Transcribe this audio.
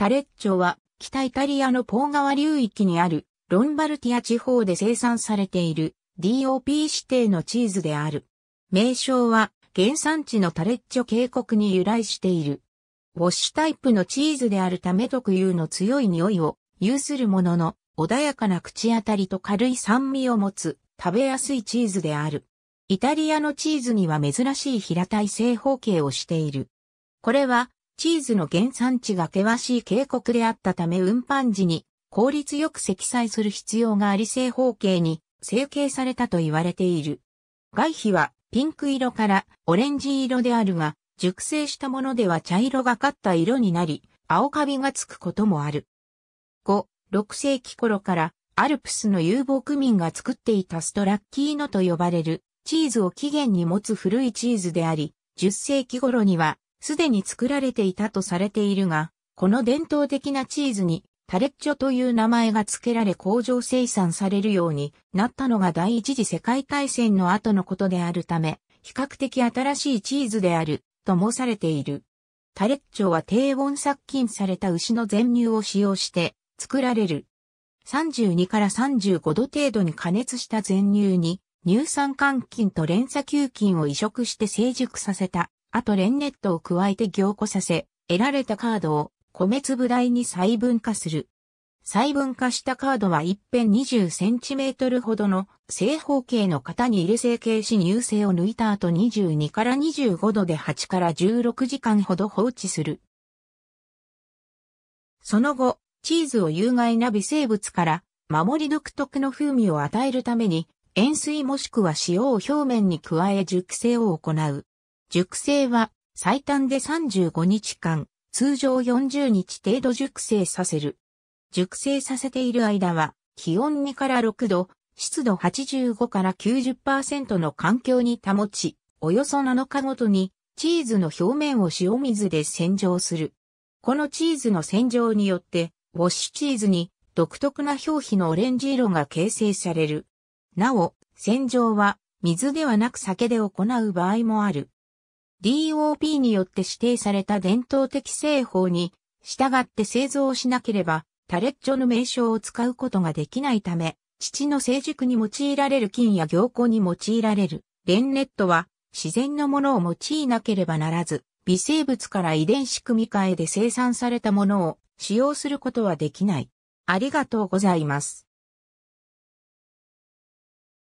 タレッチョは、北イタリアのポー川流域にある、ロンバルティア地方で生産されている、DOP 指定のチーズである。名称は、原産地のタレッチョ渓谷に由来している。ウォッシュタイプのチーズであるため特有の強い匂いを有するものの、穏やかな口当たりと軽い酸味を持つ、食べやすいチーズである。イタリアのチーズには珍しい平たい正方形をしている。これはチーズの原産地が険しい渓谷であったため運搬時に効率よく積載する必要があり正方形に成形されたと言われている。外皮はピンク色からオレンジ色であるが、熟成したものでは茶色がかった色になり、青カビがつくこともある。5、6世紀頃からアルプスの遊牧民が作っていたストラッキーノと呼ばれるチーズを起源に持つ古いチーズであり、10世紀頃にはすでに作られていたとされているが、この伝統的なチーズにタレッチョという名前が付けられ工場生産されるようになったのが第一次世界大戦の後のことであるため、比較的新しいチーズであると申されている。タレッチョは低温殺菌された牛の全乳を使用して作られる。32から35度程度に加熱した全乳に乳酸換菌と連鎖球菌を移植して成熟させたあとレンネットを加えて凝固させ、得られたカードを米粒大に細分化する。細分化したカードは一辺2 0トルほどの正方形の型に入れ成形し乳製を抜いた後22から25度で8から16時間ほど放置する。その後、チーズを有害な微生物から守り独特の風味を与えるために塩水もしくは塩を表面に加え熟成を行う。熟成は最短で35日間、通常40日程度熟成させる。熟成させている間は、気温2から6度、湿度85から90%の環境に保ち、およそ7日ごとにチーズの表面を塩水で洗浄する。このチーズの洗浄によって、ウォッシュチーズに独特な表皮のオレンジ色が形成される。なお、洗浄は水ではなく酒で行う場合もある。DOP によって指定された伝統的製法に従って製造しなければタレッジョの名称を使うことができないため、父の成熟に用いられる金や凝固に用いられるレンネットは自然のものを用いなければならず、微生物から遺伝子組み換えで生産されたものを使用することはできない。ありがとうございます。